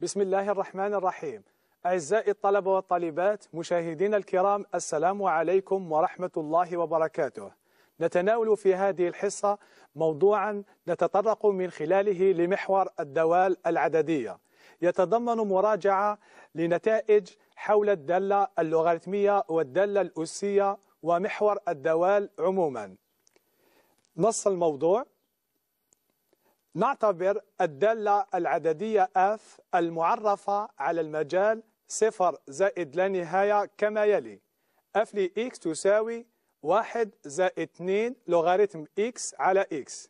بسم الله الرحمن الرحيم أعزائي الطلبة والطالبات مشاهدين الكرام السلام عليكم ورحمة الله وبركاته نتناول في هذه الحصة موضوعا نتطرق من خلاله لمحور الدوال العددية يتضمن مراجعة لنتائج حول الدالة اللوغاريتمية والدالة الأسية ومحور الدوال عموما نص الموضوع نعتبر الدالة العددية F المعرفة على المجال صفر زائد لا نهاية كما يلي F لـ X تساوي واحد زائد 2 لوغاريتم X على X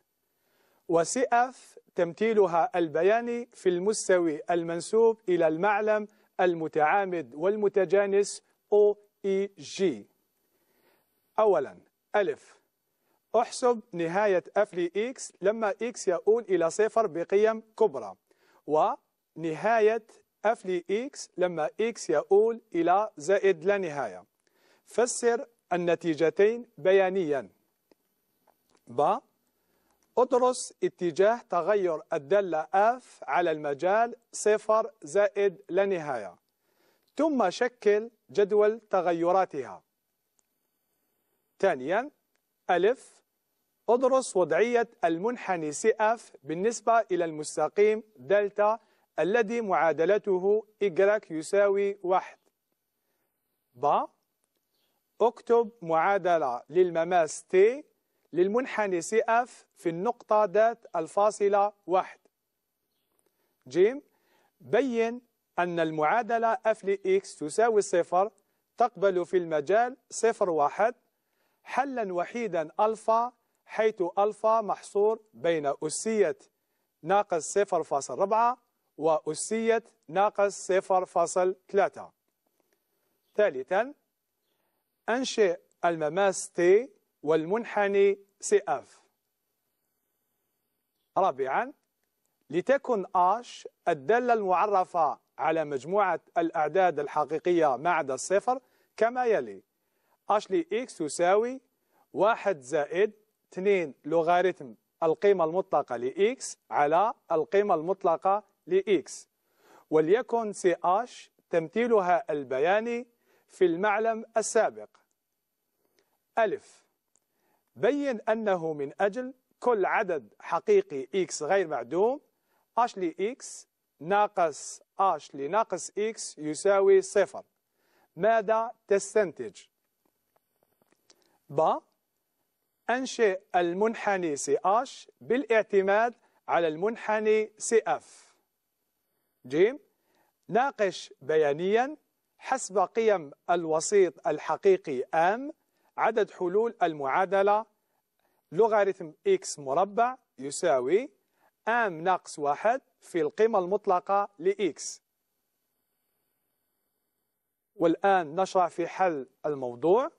و CF تمثيلها البياني في المستوي المنسوب إلى المعلم المتعامد والمتجانس OEG أولا ألف احسب نهاية f لx لما x يؤول إلى صفر بقيم كبرى ونهاية f لx لما x يؤول إلى زائد لا نهاية فسر النتيجتين بيانيا ب ادرس اتجاه تغير الدالة f على المجال صفر زائد لا نهاية ثم شكل جدول تغيراتها ثانيا ألف ادرس وضعية المنحني سي اف بالنسبة إلى المستقيم دلتا الذي معادلته إجراك يساوي واحد. ب اكتب معادلة للمماس T للمنحني سي اف في النقطة ذات الفاصلة واحد. ج بين أن المعادلة f لإكس تساوي صفر تقبل في المجال صفر واحد حلا وحيدا ألفا حيث ألفا محصور بين أسية ناقص 0.4 وأسية ناقص 0.3 ثالثا أنشئ المماس T والمنحني CF رابعا لتكن آش الدالة المعرفة على مجموعة الأعداد الحقيقية ما عدا الصفر كما يلي لي لإكس تساوي واحد زائد 2 لوغاريتم القيمة المطلقة لـ x على القيمة المطلقة لـ x وليكن CH تمثيلها البياني في المعلم السابق ألف بين أنه من أجل كل عدد حقيقي x غير معدوم h x ناقص h لناقص x يساوي صفر ماذا تستنتج؟ ب أنشئ المنحني CH بالاعتماد على المنحني CF جيم ناقش بيانيا حسب قيم الوسيط الحقيقي M عدد حلول المعادلة لوغاريتم X مربع يساوي M ناقص واحد في القيمة المطلقة لX. والآن نشرع في حل الموضوع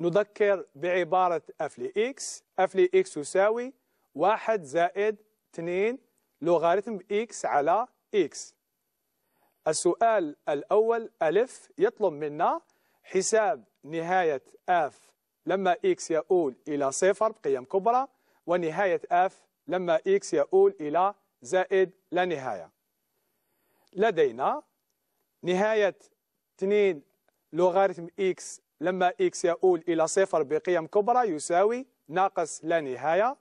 نذكر بعبارة اف لإكس اف لإكس تساوي واحد زائد اثنين لوغاريتم إكس على إكس السؤال الأول ألف يطلب منا حساب نهاية اف لما إكس يؤول إلى صفر بقيم كبرى ونهاية اف لما إكس يؤول إلى زائد لا نهاية لدينا نهاية 2 لوغاريتم إكس لما إكس يؤول إلى صفر بقيم كبرى يساوي ناقص لا نهاية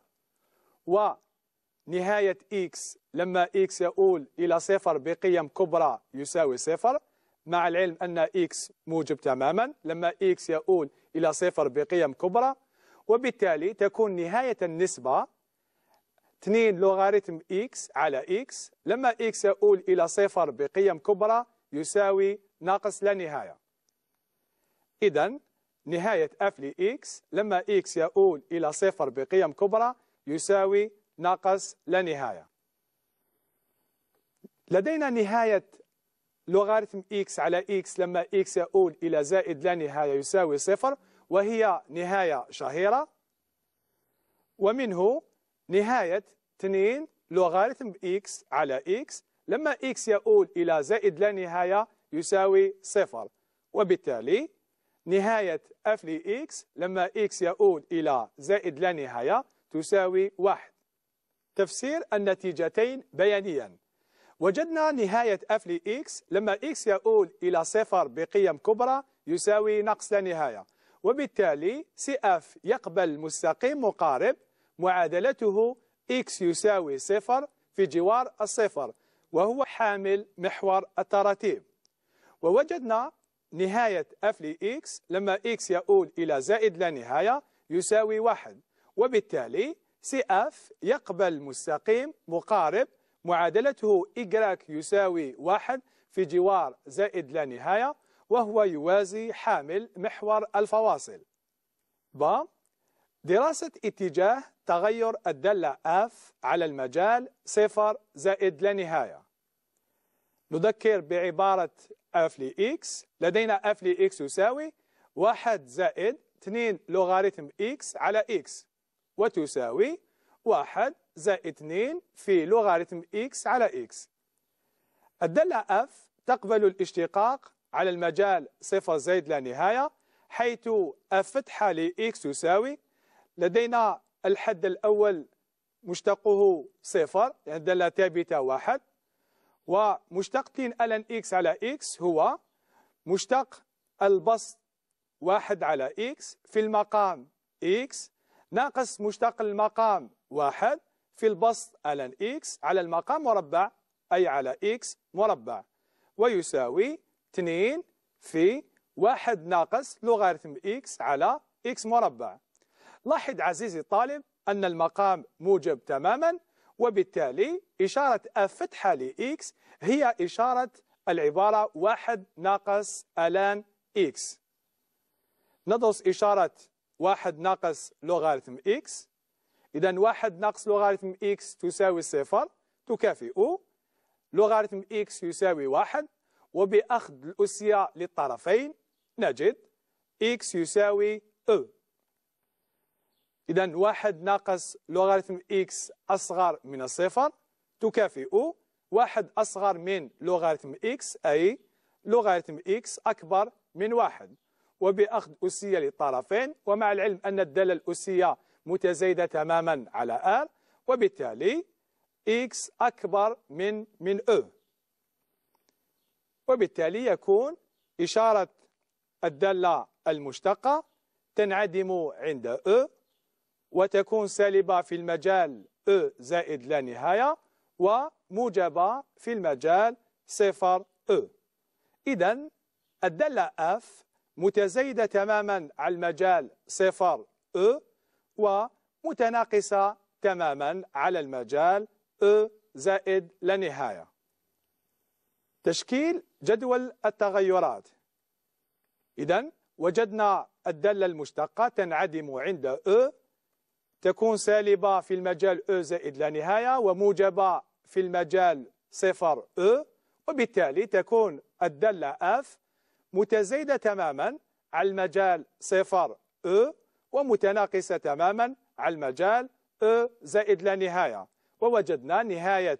ونهاية إكس لما إكس يؤول إلى صفر بقيم كبرى يساوي صفر مع العلم أن إكس موجب تماما لما إكس يؤول إلى صفر بقيم كبرى وبالتالي تكون نهاية النسبة 2 لوغاريتم إكس على إكس لما إكس يؤول إلى صفر بقيم كبرى يساوي ناقص لا نهايه ونهايه اكس لما اكس يوول الي صفر بقيم كبري يساوي صفر مع العلم ان اكس موجب تماما لما اكس يوول الي صفر بقيم كبري وبالتالي تكون نهايه النسبه 2 لوغاريتم x علي x لما x يوول الي صفر بقيم كبري يساوي ناقص لا نهايه إذا نهاية f لx لما x يؤول إلى صفر بقيم كبرى يساوي ناقص لا نهاية لدينا نهاية لوغاريتم x على x لما x يؤول إلى زائد لا نهاية يساوي صفر وهي نهاية شهيرة ومنه نهاية 2 لوغاريتم x على x لما x يؤول إلى زائد لا نهاية يساوي صفر وبالتالي نهاية f x لما x يؤول إلى زائد لا نهاية تساوي واحد تفسير النتيجتين بيانيا وجدنا نهاية f x لما x يؤول إلى صفر بقيم كبرى يساوي نقص لا نهاية وبالتالي CF يقبل مستقيم مقارب معادلته x يساوي صفر في جوار الصفر وهو حامل محور التراتيب ووجدنا نهاية f لx لما x يؤول إلى زائد لا نهاية يساوي واحد وبالتالي CF يقبل مستقيم مقارب معادلته y يساوي واحد في جوار زائد لا نهاية وهو يوازي حامل محور الفواصل ب دراسة اتجاه تغير الدالة F على المجال صفر زائد لا نهاية نذكر بعبارة اف لإكس لدينا اف لإكس يساوي واحد زائد 2 لوغاريتم إكس على إكس وتساوي واحد زائد 2 في لوغاريتم إكس على إكس الدالة اف تقبل الاشتقاق على المجال صفر زائد لا نهاية حيث اف فتحة لإكس يساوي لدينا الحد الأول مشتقه صفر يعني الدالة ثابتة واحد تين ألن x على x هو مشتق البسط واحد على x في المقام x ناقص مشتق المقام واحد في البسط ألن x على المقام مربع أي على x مربع ويساوي 2 في واحد ناقص لوغاريتم x على x مربع لاحظ عزيزي الطالب أن المقام موجب تماما وبالتالي إشارة فتحة لإكس هي إشارة العبارة واحد ناقص الان إكس ندرس إشارة واحد ناقص لوغاريتم إكس إذا واحد ناقص لوغاريتم إكس تساوي صفر تكافئ لوغاريتم إكس يساوي واحد وبأخذ الأسية للطرفين نجد إكس يساوي أو إذا واحد ناقص لوغاريتم إكس أصغر من الصفر تكافئ واحد أصغر من لوغاريتم إكس أي لوغاريتم إكس أكبر من واحد وبأخذ أسية للطرفين ومع العلم أن الدالة الأسية متزايدة تماما على R وبالتالي X أكبر من من E وبالتالي يكون إشارة الدالة المشتقة تنعدم عند E وتكون سالبة في المجال أ e زائد لا نهاية وموجبة في المجال صفر أ e. إذا الدالة F متزايدة تماما على المجال صفر أ e ومتناقصة تماما على المجال أ زائد لا نهاية تشكيل جدول التغيرات إذا وجدنا الدالة المشتقة تنعدم عند أ تكون سالبة في المجال أو زائد لا نهاية وموجبة في المجال صفر أو وبالتالي تكون الدالة أف متزايدة تماما على المجال صفر أو ومتناقصة تماما على المجال أو زائد لا نهاية ووجدنا نهاية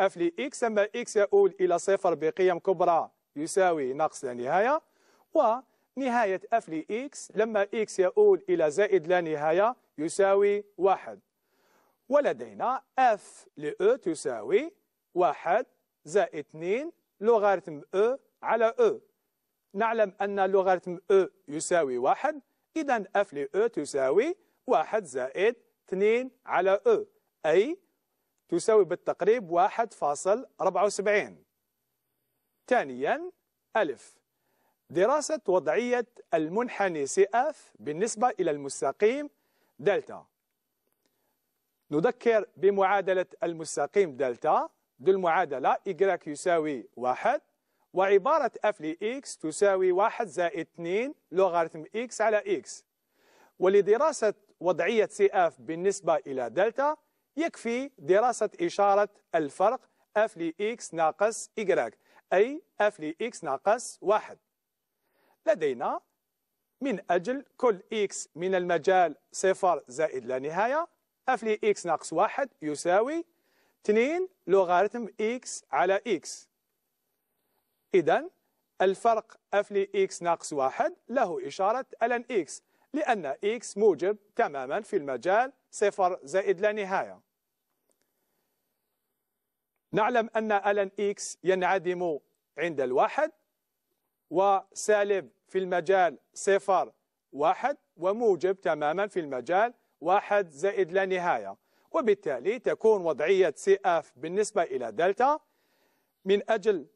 أف لإكس أما إكس يؤول إلى صفر بقيم كبرى يساوي ناقص لا نهاية ونهاية أف لإكس لما إكس يؤول إلى زائد لا نهاية يساوي واحد ولدينا اف لاو e تساوي واحد زائد اثنين لوغاريتم او e على او e. نعلم أن لوغاريتم او يساوي واحد إذا اف لاو تساوي واحد زائد اثنين على او أي تساوي بالتقريب واحد فاصل ربعة وسبعين ثانيا ألف دراسة وضعية المنحني سي اف بالنسبة إلى المستقيم دلتا نذكر بمعادلة المستقيم دلتا ذو المعادلة y يساوي واحد وعبارة f لx تساوي واحد زائد 2 لوغاريتم x على x ولدراسة وضعية CF بالنسبة إلى دلتا يكفي دراسة إشارة الفرق f لx ناقص y أي f لx ناقص واحد لدينا من أجل كل إكس من المجال صفر زائد لا نهاية اف لي x ناقص واحد يساوي 2 لوغاريتم إكس على إكس إذا الفرق اف لي x ناقص واحد له إشارة ln إكس لأن إكس موجب تماما في المجال صفر زائد لا نهاية نعلم أن ln إكس ينعدم عند الواحد وسالب في المجال صفر واحد وموجب تماما في المجال واحد زائد لا نهاية وبالتالي تكون وضعية سي اف بالنسبة إلى دلتا من أجل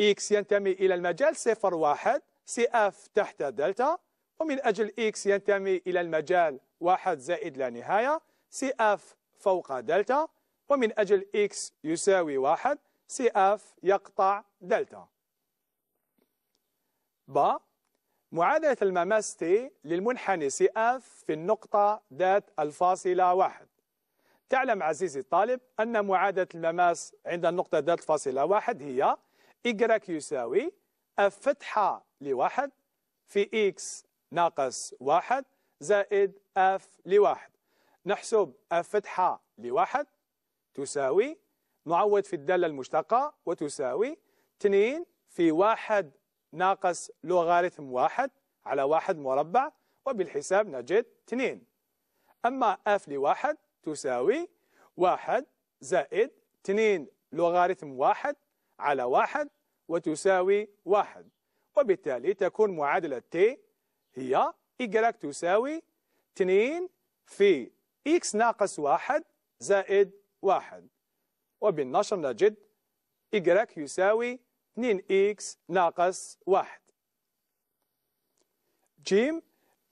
إكس ينتمي إلى المجال صفر واحد سي اف تحت دلتا ومن أجل إكس ينتمي إلى المجال واحد زائد لا نهاية سي اف فوق دلتا ومن أجل إكس يساوي واحد سي اف يقطع دلتا با معادلة المماس تي للمنحني سي اف في النقطة ذات الفاصلة واحد تعلم عزيزي الطالب أن معادلة المماس عند النقطة ذات الفاصلة واحد هي إجراك يساوي اف فتحة لواحد في إكس ناقص واحد زائد اف لواحد نحسب اف فتحة لواحد تساوي معوض في الدالة المشتقة وتساوي 2 في واحد ناقص لوغاريتم واحد على واحد مربع وبالحساب نجد 2 أما f لواحد تساوي واحد زائد 2 لوغاريتم واحد على واحد وتساوي واحد وبالتالي تكون معادلة t هي y تساوي 2 في x ناقص واحد زائد واحد وبالنشر نجد y يساوي 2x ناقص 1 ج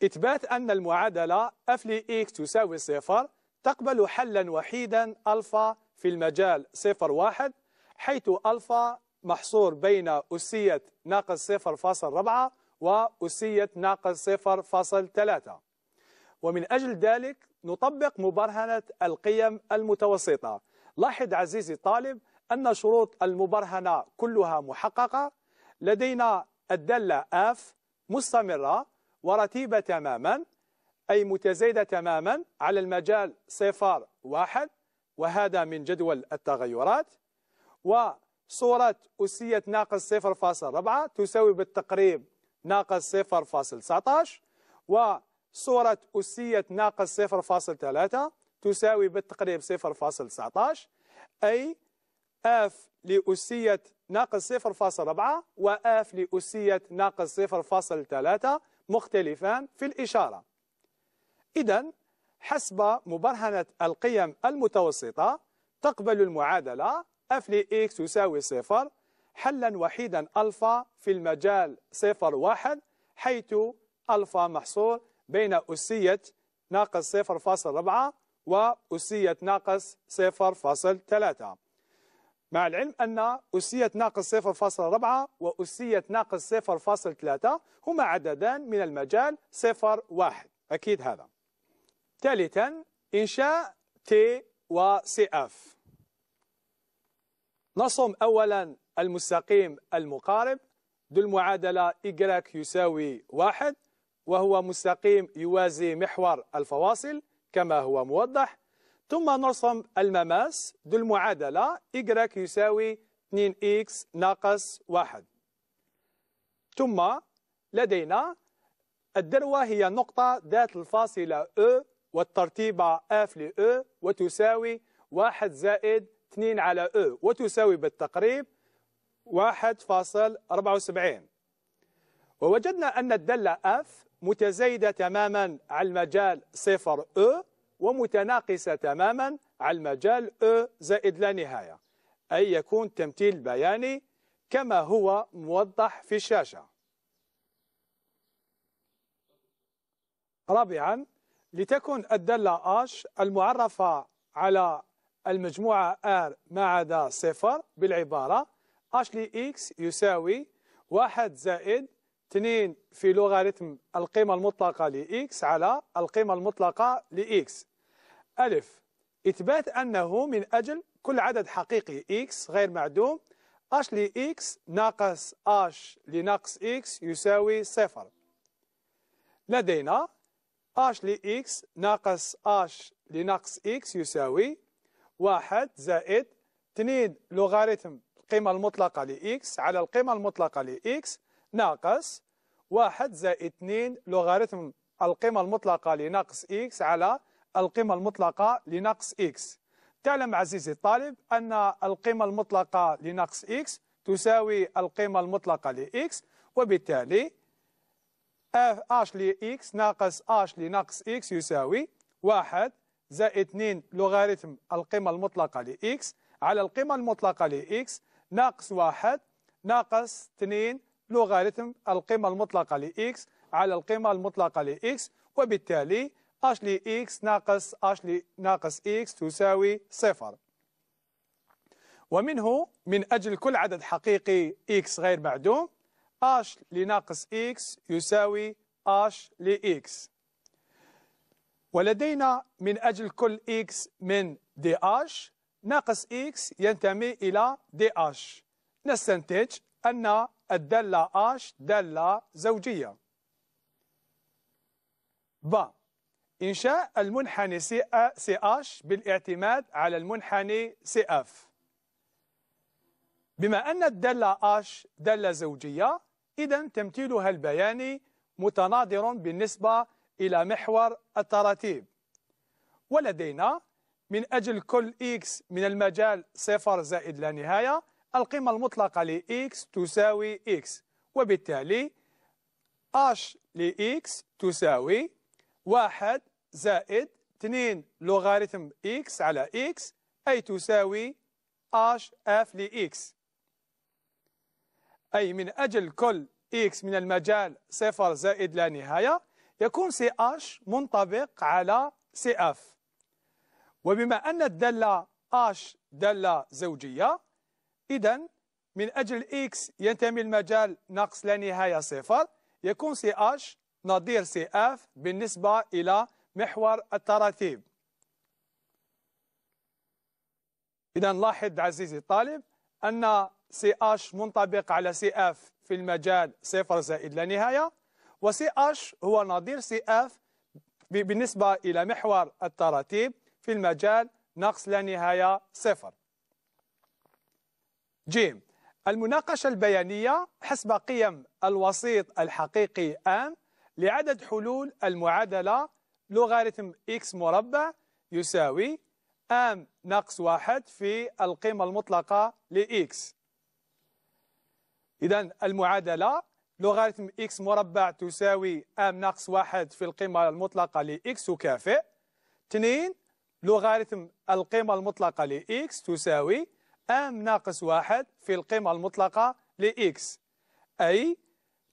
إثبات أن المعادلة f لx تساوي صفر تقبل حلا وحيدا ألفا في المجال صفر واحد حيث ألفا محصور بين أسية ناقص صفر فاصل ربعة وأسية ناقص صفر فاصل ثلاثة ومن أجل ذلك نطبق مبرهنة القيم المتوسطة لاحظ عزيزي الطالب أن شروط المبرهنة كلها محققة لدينا الدالة آف مستمرة ورتيبة تماما أي متزايدة تماما على المجال صفر واحد وهذا من جدول التغيرات وصورة أسية ناقص صفر فاصل ربعة تساوي بالتقريب ناقص صفر فاصل 19 وصورة أسية ناقص صفر فاصل 3 تساوي بالتقريب صفر فاصل 19 أي اف لأسية ناقص 0.4 واف لأسية ناقص 0.3 مختلفان في الإشارة إذا حسب مبرهنة القيم المتوسطة تقبل المعادلة اف لإكس يساوي صفر حلا وحيدا ألفا في المجال صفر واحد حيث ألفا محصور بين أسية ناقص 0.4 وأسية ناقص 0.3 مع العلم أن أسية ناقص 0.4 وأسية ناقص 0.3 هما عددان من المجال 0 1 أكيد هذا ثالثا إنشاء T و CF نصم أولا المستقيم المقارب ذو المعادلة Y يساوي 1 وهو مستقيم يوازي محور الفواصل كما هو موضح ثم نرسم المماس ذو المعادلة y يساوي 2x ناقص 1 ثم لدينا الدروة هي نقطة ذات الفاصلة E والترتيبة F ل E وتساوي 1 زائد 2 على E وتساوي بالتقريب 1.74 ووجدنا أن الدالة F متزايدة تماما على المجال 0 E ومتناقصة تماما على المجال أ زائد لا نهاية أي يكون تمثيل بياني كما هو موضح في الشاشة رابعا لتكن الدالة أش المعرفة على المجموعة R ما عدا صفر بالعبارة أش لإكس يساوي واحد زائد 2 في لوغاريتم القيمة المطلقة ل x على القيمة المطلقة ل x ألف إثبات أنه من أجل كل عدد حقيقي x غير معدوم h ل x ناقص h لناقص x يساوي صفر لدينا h ل x ناقص h لناقص x يساوي واحد زائد 2 لوغاريتم القيمة المطلقة ل x على القيمة المطلقة ل x ناقص واحد زائد اثنين لوغاريتم القيمة المطلقة لناقص إكس على القيمة المطلقة لناقص إكس تعلم عزيزي الطالب أن القيمة المطلقة لناقص إكس تساوي القيمة المطلقة لإكس وبالتالي آه، اش لإكس ناقص اش لناقص إكس يساوي واحد زائد اثنين لوغاريتم القيمة المطلقة لإكس على القيمة المطلقة لإكس ناقص واحد ناقص اثنين لوغاريتم القيمة المطلقة لإكس على القيمة المطلقة لإكس وبالتالي اش لإكس ناقص اش ناقص إكس تساوي صفر ومنه من أجل كل عدد حقيقي إكس غير معدوم اش لناقص إكس يساوي اش لإكس ولدينا من أجل كل إكس من دي اش ناقص إكس ينتمي إلى دي اش نستنتج أن الدالة آش دالة زوجية ب إنشاء المنحني سي آش بالاعتماد على المنحني سي اف بما أن الدالة آش دالة زوجية إذا تمثيلها البياني متناظر بالنسبة إلى محور التراتيب ولدينا من أجل كل إكس من المجال صفر زائد لا نهاية القيمة المطلقة لـ x تساوي x وبالتالي h لـ x تساوي واحد زائد 2 لوغاريتم x على x أي تساوي h f لـ x أي من أجل كل x من المجال صفر زائد لا نهاية يكون سي اش منطبق على سي اف وبما أن الدالة اش دالة زوجية إذا من أجل X ينتمي المجال ناقص لا نهاية صفر يكون سي اش نظير سي اف بالنسبة إلى محور التراتيب إذا لاحظ عزيزي الطالب أن سي اش منطبق على سي اف في المجال صفر زائد لا نهاية وسي اش هو نظير سي اف بالنسبة إلى محور التراتيب في المجال ناقص لا نهاية صفر جيم المناقشة البيانية حسب قيم الوسيط الحقيقي آم لعدد حلول المعادلة لوغاريتم x مربع يساوي آم ناقص واحد في القيمة المطلقة لإكس إذا المعادلة لوغاريتم x مربع تساوي آم ناقص واحد في القيمة المطلقة لإكس وكافئ 2 لوغاريتم القيمة المطلقة لإكس تساوي ام ناقص واحد في القيمة المطلقة لإكس أي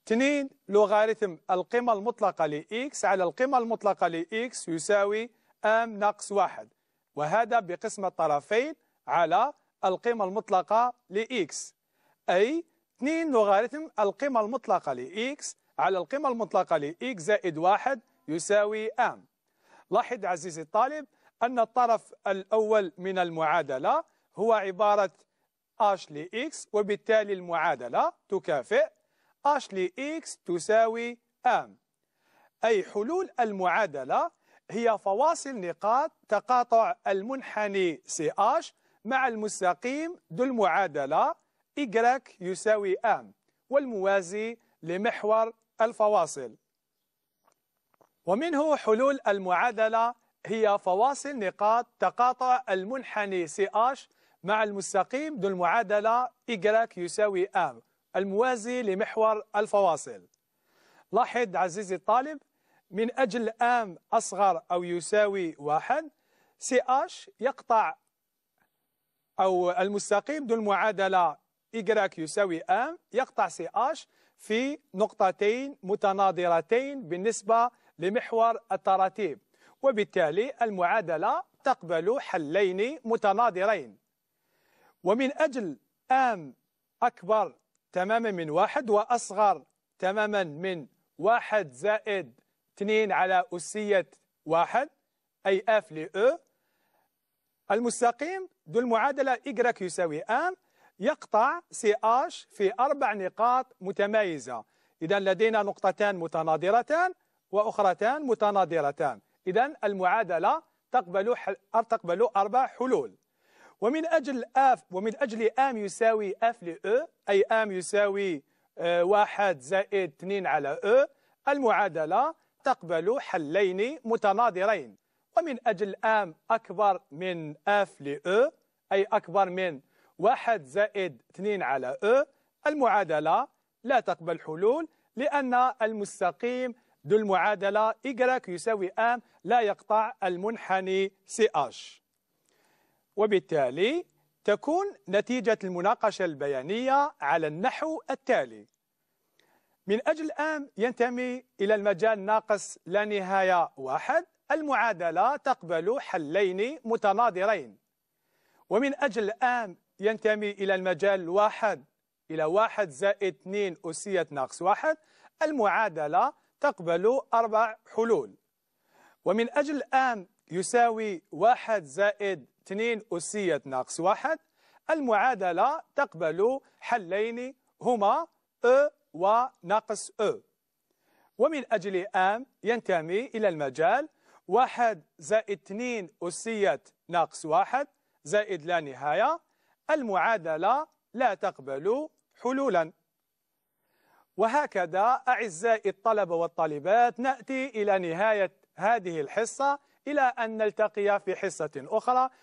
2 لوغاريتم القيمة المطلقة لإكس على القيمة المطلقة لإكس يساوي ام ناقص واحد وهذا بقسم الطرفين على القيمة المطلقة لإكس أي 2 لوغاريتم القيمة المطلقة لإكس على القيمة المطلقة لإكس زائد واحد يساوي ام لاحظ عزيزي الطالب أن الطرف الأول من المعادلة هو عبارة h لx وبالتالي المعادلة تكافئ h لx تساوي m أي حلول المعادلة هي فواصل نقاط تقاطع المنحني CH مع المستقيم ذو المعادلة y يساوي m والموازي لمحور الفواصل ومنه حلول المعادلة هي فواصل نقاط تقاطع المنحني CH مع المستقيم ذو المعادلة y يساوي R الموازي لمحور الفواصل لاحظ عزيزي الطالب من أجل m أصغر أو يساوي واحد CH يقطع أو المستقيم ذو المعادلة y يساوي m يقطع CH في نقطتين متناظرتين بالنسبة لمحور التراتيب وبالتالي المعادلة تقبل حلين متناظرين ومن أجل أن أكبر تماما من واحد وأصغر تماما من واحد زائد 2 على أسية واحد أي اف لأو e، المستقيم ذو المعادلة y يساوي ان يقطع سي اش في أربع نقاط متمايزة إذا لدينا نقطتان متناظرتان وأخرتان متناظرتان إذا المعادلة تقبل تقبل أربع حلول ومن أجل اف ومن أجل ام يساوي اف ل او أي ام يساوي آه، واحد زائد اثنين على او المعادلة تقبل حلين متناظرين ومن أجل ام أكبر من اف ل او أي أكبر من واحد زائد اثنين على او المعادلة لا تقبل حلول لأن المستقيم ذو المعادلة y يساوي أم لا يقطع المنحني CH وبالتالي تكون نتيجة المناقشة البيانية على النحو التالي من أجل أم ينتمي إلى المجال ناقص لا نهاية واحد المعادلة تقبل حلين متناظرين ومن أجل أم ينتمي إلى المجال واحد إلى واحد زائد اثنين أسية ناقص واحد المعادلة تقبل أربع حلول ومن أجل أم يساوي واحد زائد 2 أسية ناقص 1 المعادلة تقبل حلين هما أ وناقص أ ومن أجل أم ينتمي إلى المجال 1 زائد 2 أسية ناقص 1 زائد لا نهاية المعادلة لا تقبل حلولا وهكذا أعزائي الطلبة والطالبات نأتي إلى نهاية هذه الحصة إلى أن نلتقي في حصة أخرى